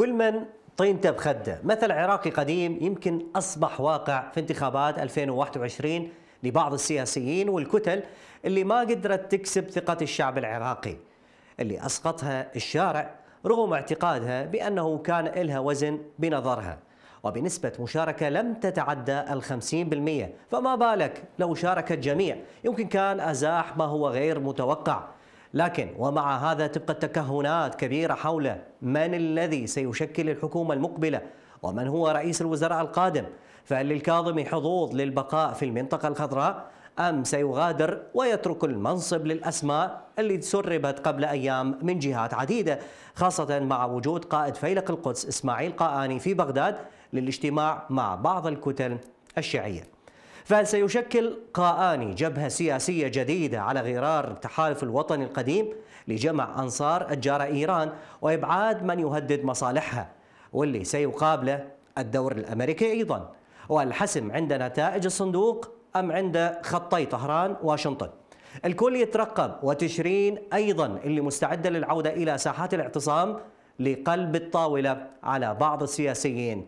كل من طينته بخده مثل عراقي قديم يمكن أصبح واقع في انتخابات 2021 لبعض السياسيين والكتل اللي ما قدرت تكسب ثقة الشعب العراقي اللي أسقطها الشارع رغم اعتقادها بأنه كان إلها وزن بنظرها وبنسبة مشاركة لم تتعدى الخمسين بالمئة فما بالك لو شارك الجميع يمكن كان أزاح ما هو غير متوقع لكن ومع هذا تبقى التكهنات كبيرة حول من الذي سيشكل الحكومة المقبلة ومن هو رئيس الوزراء القادم فهل للكاظمي حظوظ للبقاء في المنطقة الخضراء أم سيغادر ويترك المنصب للأسماء اللي تسربت قبل أيام من جهات عديدة خاصة مع وجود قائد فيلق القدس إسماعيل قاني في بغداد للاجتماع مع بعض الكتل الشيعيه فهل سيشكل قاآني جبهة سياسية جديدة على غرار التحالف الوطني القديم لجمع أنصار الجارة إيران وإبعاد من يهدد مصالحها واللي سيقابله الدور الأمريكي أيضا والحسم عند نتائج الصندوق أم عند خطي طهران واشنطن الكل يترقب وتشرين أيضا اللي مستعدة للعودة إلى ساحات الاعتصام لقلب الطاولة على بعض السياسيين